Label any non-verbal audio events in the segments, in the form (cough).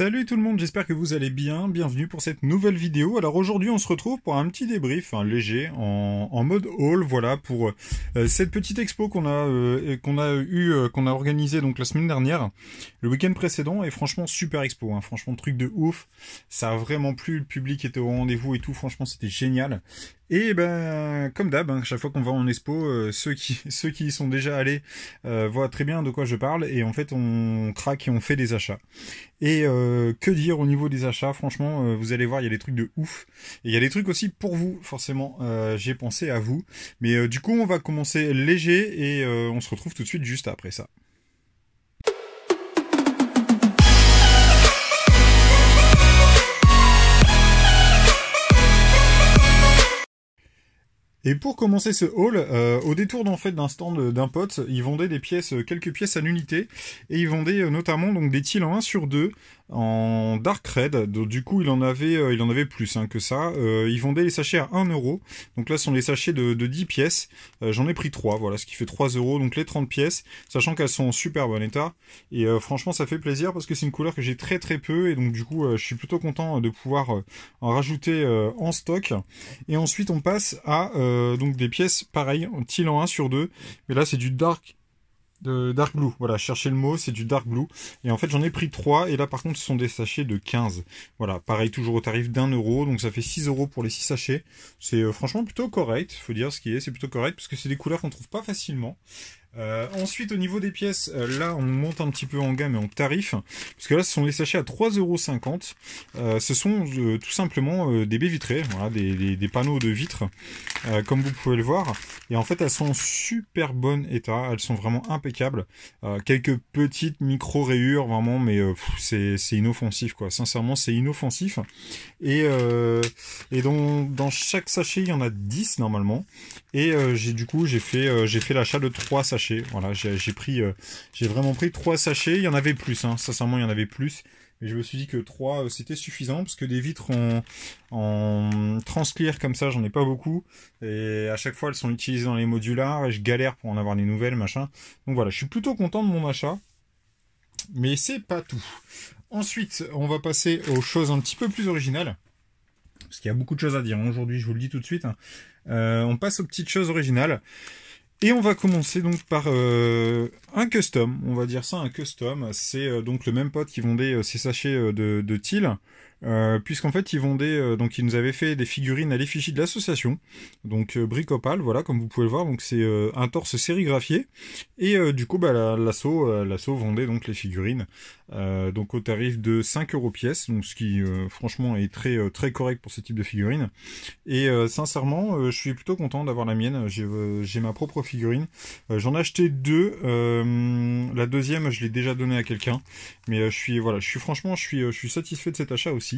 Salut tout le monde, j'espère que vous allez bien, bienvenue pour cette nouvelle vidéo. Alors aujourd'hui on se retrouve pour un petit débrief un léger en, mode hall. voilà, pour euh, cette petite expo qu'on a, euh, qu'on a eu, euh, qu'on a organisée donc la semaine dernière, le week-end précédent, et franchement super expo, hein. franchement truc de ouf, ça a vraiment plu, le public était au rendez-vous et tout, franchement c'était génial. Et ben, comme d'hab, hein, chaque fois qu'on va en expo, euh, ceux, qui, (laughs) ceux qui y sont déjà allés euh, voient très bien de quoi je parle. Et en fait, on craque et on fait des achats. Et euh, que dire au niveau des achats Franchement, vous allez voir, il y a des trucs de ouf. Et il y a des trucs aussi pour vous, forcément. J'ai pensé à vous. Mais du coup, on va commencer léger et on se retrouve tout de suite juste après ça. Et pour commencer ce haul, euh, au détour d'un stand euh, d'un pote, ils vendaient des pièces, euh, quelques pièces à l'unité, et ils vendaient notamment donc des tiles en 1 sur 2 en Dark Red. Donc, du coup, il en avait, il en avait plus hein, que ça. ils vendaient les sachets à 1 euro. Donc là, ce sont les sachets de, 10 pièces. J'en ai pris 3, voilà, ce qui fait 3 euros. Donc les 30 pièces, sachant qu'elles sont en super bon état. Et franchement, ça fait plaisir parce que c'est une couleur que j'ai très très peu, et donc du coup, je suis plutôt content de pouvoir en rajouter en stock. Et ensuite, on passe à euh, donc des pièces pareilles, en tilant 1 sur 2. Mais là, c'est du dark de Dark Blue. Voilà, chercher le mot, c'est du Dark Blue. Et en fait, j'en ai pris 3. Et là, par contre, ce sont des sachets de 15. Voilà, pareil, toujours au tarif d'un euro. Donc, ça fait 6 euros pour les 6 sachets. C'est euh, franchement plutôt correct. Faut dire ce qui est, c'est plutôt correct. Parce que c'est des couleurs qu'on trouve pas facilement. Euh, ensuite, au niveau des pièces, euh, là, on monte un petit peu en gamme et en tarif, parce que là, ce sont des sachets à 3,50€. Euh, ce sont tout simplement des baies vitrées, voilà, des, panneaux de vitres, comme vous pouvez le voir. Et en fait, elles sont en super bon état, elles sont vraiment impeccables. quelques petites micro-rayures, vraiment, mais c'est inoffensif, quoi. Sincèrement, c'est inoffensif. Et, et donc, dans chaque sachet, il y en a 10 normalement. Et j'ai du coup, j'ai fait, j'ai fait l'achat de 3 sachets voilà, j'ai pris, euh, j'ai vraiment pris trois sachets. Il y en avait plus, hein. sincèrement, il y en avait plus. Mais je me suis dit que trois, euh, c'était suffisant parce que des vitres en, en comme ça, j'en ai pas beaucoup. Et à chaque fois, elles sont utilisées dans les modulars et je galère pour en avoir des nouvelles, machin. Donc voilà, je suis plutôt content de mon achat. Mais c'est pas tout. Ensuite, on va passer aux choses un petit peu plus originales parce qu'il y a beaucoup de choses à dire hein. aujourd'hui, je vous le dis tout de suite. Hein. Euh, on passe aux petites choses originales. Et on va commencer donc par euh, un custom, on va dire ça, un custom. C'est euh, donc le même pote qui vendait euh, ses sachets de, de euh, puisqu'en fait ils vendaient, euh, donc ils nous avaient fait des figurines à l'effigie de l'association, donc euh, bricopal, voilà, comme vous pouvez le voir, donc c'est un torse sérigraphié, et du coup bah, l'asso, la, vendait donc les figurines, donc au tarif de 5 euros pièce, donc ce qui franchement est très très correct pour ce type de figurine, et sincèrement je suis plutôt content d'avoir la mienne, j'ai ma propre figurine, j'en ai acheté deux, la deuxième je l'ai déjà donnée à quelqu'un, mais je suis voilà, je suis franchement je suis je suis satisfait de cet achat aussi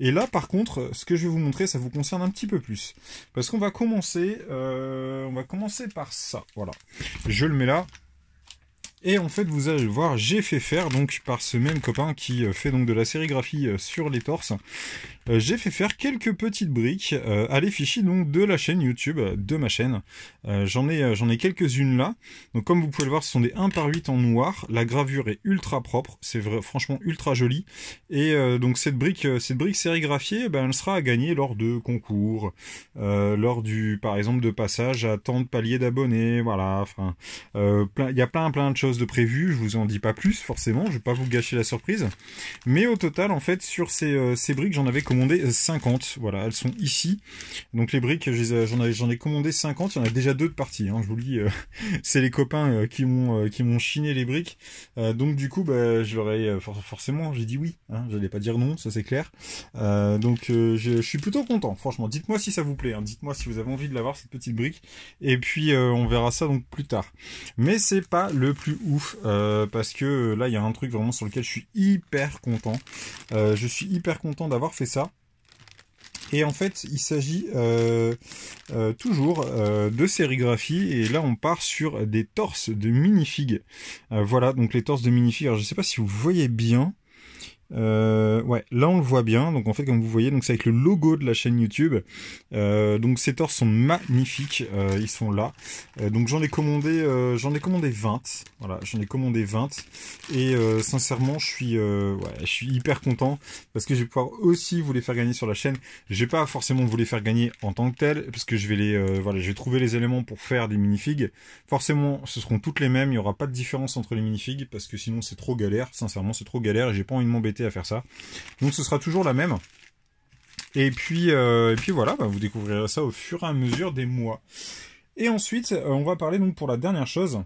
et là, par contre, ce que je vais vous montrer, ça vous concerne un petit peu plus. Parce qu'on va commencer, euh, on va commencer par ça. Voilà. Je le mets là. Et en fait, vous allez voir, j'ai fait faire donc par ce même copain qui euh, fait donc de la sérigraphie euh, sur les torses. Euh, j'ai fait faire quelques petites briques euh, à les fichiers donc, de la chaîne YouTube, euh, de ma chaîne. j'en ai, j'en ai quelques-unes là. Donc comme vous pouvez le voir, ce sont des 1 par 8 en noir. La gravure est ultra propre, c'est franchement ultra joli. Et donc cette brique, cette brique sérigraphiée, eh ben, elle sera à gagner lors de concours, lors du, par exemple, de passage à tant de paliers d'abonnés, voilà. il y a plein, plein de choses de prévues. Je vous en dis pas plus forcément, je vais pas vous gâcher la surprise. Mais au total, en fait, sur ces, briques, j'en avais commandé 50. Euh, voilà, elles sont ici. Donc les briques, j'en ai, ai, commandé 50. Il y en a déjà deux de partie. Hein, je vous le dis, euh, (laughs) c'est les copains euh, qui m'ont qui m'ont chiné les briques. donc du coup, bah, je leur ai forcément, j'ai dit oui. Hein, je n'allais pas dire non, ça c'est clair. donc je, suis plutôt content. Franchement, dites-moi si ça vous plaît. Hein. dites-moi si vous avez envie de l'avoir cette petite brique. Et puis on verra ça donc plus tard. Mais c'est pas le plus ouf parce que là, il y a un truc vraiment sur lequel je suis hyper content. je suis hyper content d'avoir fait ça. Et en fait, il s'agit euh, euh, toujours euh, de sérigraphie. Et là, on part sur des torses de minifigues. voilà, donc les torses de minifig. Alors, je ne sais pas si vous voyez bien. Euh, ouais, là on le voit bien. Donc en fait, comme vous voyez, donc c'est avec le logo de la chaîne YouTube. Euh, donc ces torses sont magnifiques. Euh, ils sont là. donc j'en ai commandé, j'en ai commandé 20. Voilà, j'en ai commandé 20. Et sincèrement, je suis, je suis hyper content parce que je vais pouvoir aussi vous les faire gagner sur la chaîne. je vais pas forcément vous les faire gagner en tant que tel parce que je vais les, voilà, je vais trouver les éléments pour faire des minifigs. Forcément, ce seront toutes les mêmes. Il y aura pas de différence entre les minifigs parce que sinon c'est trop galère. Sincèrement, c'est trop galère et j'ai pas envie de m'embêter à faire ça. Donc ce sera toujours la même. Et puis, euh, et puis voilà, bah, vous découvrirez ça au fur et à mesure des mois. Et ensuite, euh, on va parler donc pour la dernière chose.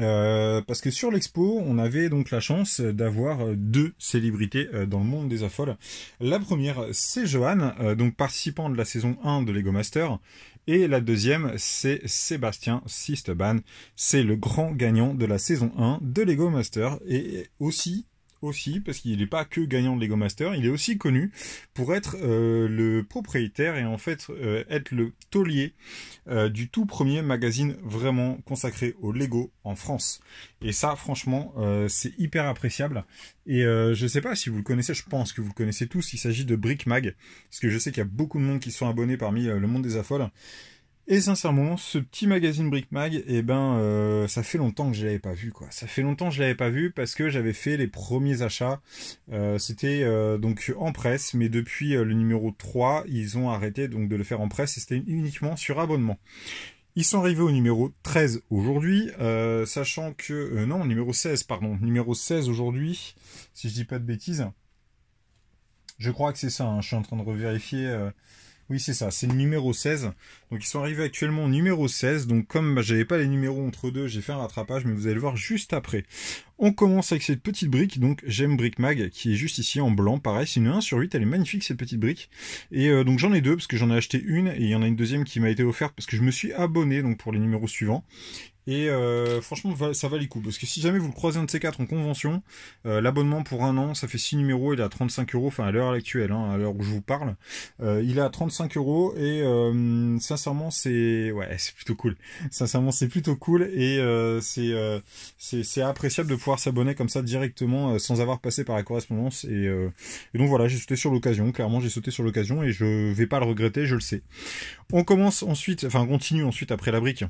Euh, parce que sur l'expo, on avait donc la chance d'avoir deux célébrités dans le monde des affoles. La première, c'est Johan, donc participant de la saison 1 de Lego Master. Et la deuxième, c'est Sébastien Sisteban. C'est le grand gagnant de la saison 1 de Lego Master et aussi aussi, parce qu'il n'est pas que gagnant de Lego Master, il est aussi connu pour être euh, le propriétaire et en fait euh, être le taulier euh, du tout premier magazine vraiment consacré au Lego en France. Et ça, franchement, c'est hyper appréciable. Et je ne sais pas si vous le connaissez, je pense que vous le connaissez tous, il s'agit de Brick Mag, parce que je sais qu'il y a beaucoup de monde qui sont abonnés parmi le monde des affoles. Et sincèrement, ce petit magazine Brick Mag, eh ben, euh, ça fait longtemps que je l'avais pas vu, quoi. Ça fait longtemps que je l'avais pas vu parce que j'avais fait les premiers achats. Euh, c'était euh, donc en presse, mais depuis le numéro 3, ils ont arrêté donc de le faire en presse et c'était uniquement sur abonnement. Ils sont arrivés au numéro 13 aujourd'hui, sachant que... non, numéro 16, pardon. Numéro 16 aujourd'hui, si je dis pas de bêtises. Je crois que c'est ça, hein, je suis en train de revérifier... Oui, c'est ça, c'est le numéro 16. Donc ils sont arrivés actuellement au numéro 16. Donc comme bah, j'avais pas les numéros entre deux, j'ai fait un rattrapage, mais vous allez le voir juste après. On commence avec cette petite brique, donc j'aime Brick Mag, qui est juste ici en blanc. Pareil, c'est une 1 sur 8, elle est magnifique cette petite brique. Et euh, donc j'en ai deux, parce que j'en ai acheté une, et il y en a une deuxième qui m'a été offerte, parce que je me suis abonné donc pour les numéros suivants. Et euh, franchement, ça va les coups. Parce que si jamais vous le croisez un de ces quatre en convention, euh, l'abonnement pour un an, ça fait 6 numéros, il est à 35 euros, enfin à l'heure actuelle, hein, à l'heure où je vous parle. Euh, il est à 35 euros et sincèrement, c'est ouais, (laughs) c'est plutôt cool. Sincèrement, c'est plutôt cool et c'est c'est appréciable de pouvoir s'abonner comme ça directement sans avoir passé par la correspondance. Et, et donc voilà, j'ai sauté sur l'occasion. Clairement, j'ai sauté sur l'occasion et je vais pas le regretter, je le sais. On commence ensuite, enfin on continue ensuite après la brique.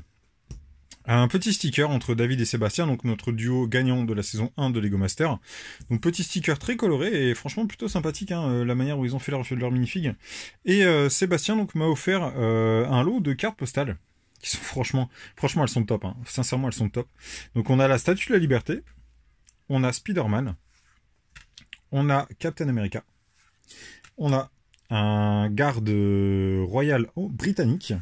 Un petit sticker entre David et Sébastien, donc notre duo gagnant de la saison 1 de Lego Master. Donc petit sticker très coloré et franchement plutôt sympathique hein, euh, la manière où ils ont fait leur, leur minifig. Et euh, Sébastien donc m'a offert euh, un lot de cartes postales qui sont franchement, franchement elles sont top. Hein. Sincèrement elles sont top. Donc on a la Statue de la Liberté, on a Spider-Man, on a Captain America, on a un garde royal oh, britannique,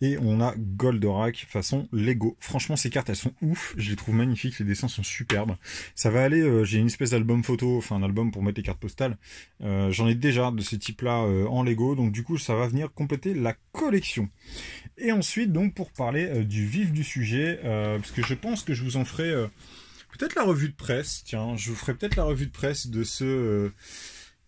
et on a Goldorak façon Lego. Franchement, ces cartes, elles sont ouf. Je les trouve magnifiques. Les dessins sont superbes. Ça va aller. Euh, j'ai une espèce d'album photo, enfin un album pour mettre les cartes postales. Euh, j'en ai déjà de ce type-là euh, en Lego. Donc du coup, ça va venir compléter la collection. Et ensuite, donc pour parler du vif du sujet, parce que je pense que je vous en ferai peut-être la revue de presse. Tiens, je vous ferai peut-être la revue de presse de ce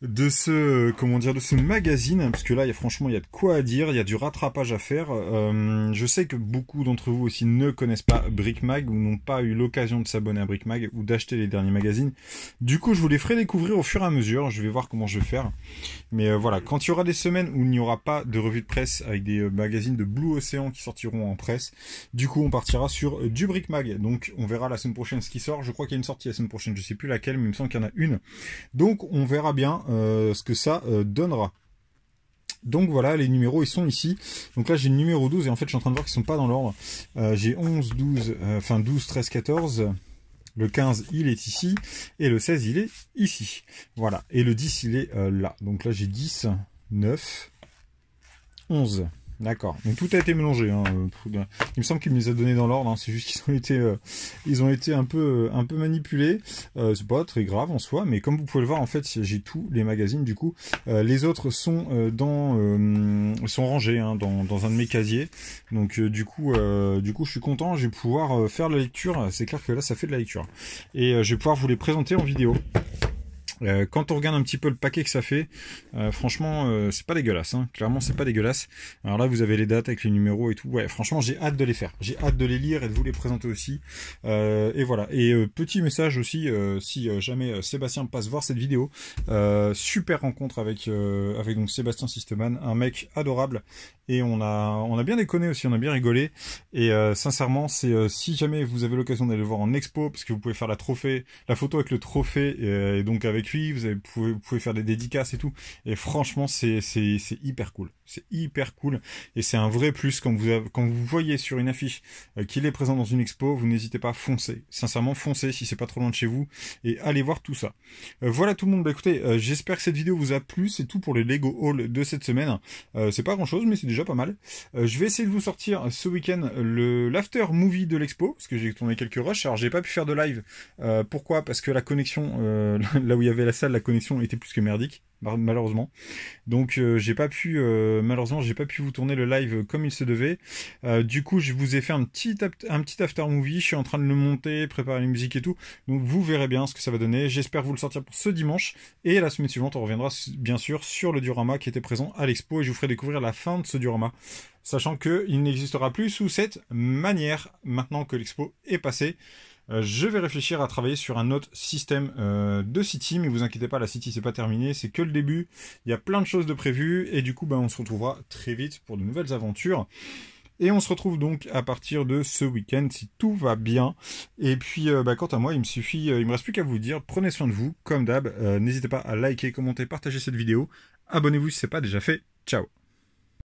de ce euh, comment dire de ce magazine hein, parce que là il y a franchement il y a de quoi à dire il y a du rattrapage à faire euh, je sais que beaucoup d'entre vous aussi ne connaissent pas Brickmag ou n'ont pas eu l'occasion de s'abonner à Brickmag ou d'acheter les derniers magazines du coup je vous les ferai découvrir au fur et à mesure je vais voir comment je vais faire mais euh, voilà quand il y aura des semaines où il n'y aura pas de revue de presse avec des magazines de Blue Ocean qui sortiront en presse du coup on partira sur du Brickmag donc on verra la semaine prochaine ce qui sort je crois qu'il y a une sortie la semaine prochaine je ne sais plus laquelle mais il me semble qu'il y en a une donc on verra bien euh, ce que ça euh, donnera. Donc voilà, les numéros, ils sont ici. Donc là, j'ai le numéro 12, et en fait, je suis en train de voir qu'ils ne sont pas dans l'ordre. Euh, j'ai 11, 12, enfin 12, 13, 14. Le 15, il est ici. Et le 16, il est ici. Voilà. Et le 10, il est là. Donc là, j'ai 10, 9, 11. D'accord. Donc tout a été mélangé. Hein, euh, il me semble qu'il me les a donnés dans l'ordre. Hein. C'est juste qu'ils ont été, euh, ils ont été un peu, euh, un peu manipulés. Euh, c'est pas très grave en soi, mais comme vous pouvez le voir, en fait, j'ai tous les magazines. Du coup, les autres sont dans, sont rangés hein, dans, dans, un de mes casiers. Donc du coup, du coup, je suis content. Je vais pouvoir faire la lecture. C'est clair que là, ça fait de la lecture. Et je vais pouvoir vous les présenter en vidéo. Euh, quand on regarde un petit peu le paquet que ça fait, euh, franchement, euh, c'est pas dégueulasse. Hein. Clairement, c'est pas dégueulasse. Alors là, vous avez les dates avec les numéros et tout. Ouais, franchement, j'ai hâte de les faire. J'ai hâte de les lire et de vous les présenter aussi. et voilà. Et petit message aussi, si jamais Sébastien passe voir cette vidéo, super rencontre avec donc Sébastien Sisteman, un mec adorable. Et on a on a bien déconné aussi, on a bien rigolé. Et sincèrement, c'est si jamais vous avez l'occasion d'aller le voir en expo, parce que vous pouvez faire la trophée, la photo avec le trophée et donc avec pouvez, vous pouvez faire des dédicaces et tout. Et franchement, c'est hyper cool. C'est hyper cool et c'est un vrai plus quand vous, quand vous voyez sur une affiche euh, qu'il est présent dans une expo, vous n'hésitez pas à foncer. Sincèrement, foncez si c'est pas trop loin de chez vous et allez voir tout ça. Euh, voilà tout le monde. Bah, écoutez, euh, j'espère que cette vidéo vous a plu. C'est tout pour les Lego Hall de cette semaine. c'est pas grand chose, mais c'est déjà pas mal. je vais essayer de vous sortir ce week-end le l'after movie de l'expo parce que j'ai tourné quelques rushs. Alors j'ai pas pu faire de live. pourquoi Parce que la connexion (laughs) là où il y avait la salle, la connexion était plus que merdique malheureusement. Donc euh, j'ai pas pu euh, malheureusement j'ai pas pu vous tourner le live comme il se devait. Euh, du coup je vous ai fait un petit un petit after movie. Je suis en train de le monter, préparer les musique et tout. Donc vous verrez bien ce que ça va donner. J'espère vous le sortir pour ce dimanche et la semaine suivante on reviendra bien sûr sur le diorama qui était présent à l'expo et je vous ferai découvrir la fin de ce diorama, sachant que il n'existera plus sous cette manière maintenant que l'expo est passée. Euh, je vais réfléchir à travailler sur un autre système euh, de City, mais vous inquiétez pas, la City c'est pas terminé, c'est que le début. Il y a plein de choses de prévues et du coup, bah, on se retrouvera très vite pour de nouvelles aventures. Et on se retrouve donc à partir de ce week-end si tout va bien. Et puis, euh, bah, quant à moi, il me suffit, il me reste plus qu'à vous dire, prenez soin de vous, comme d'hab. N'hésitez pas à liker, commenter, partager cette vidéo. Abonnez-vous si ce n'est pas déjà fait. Ciao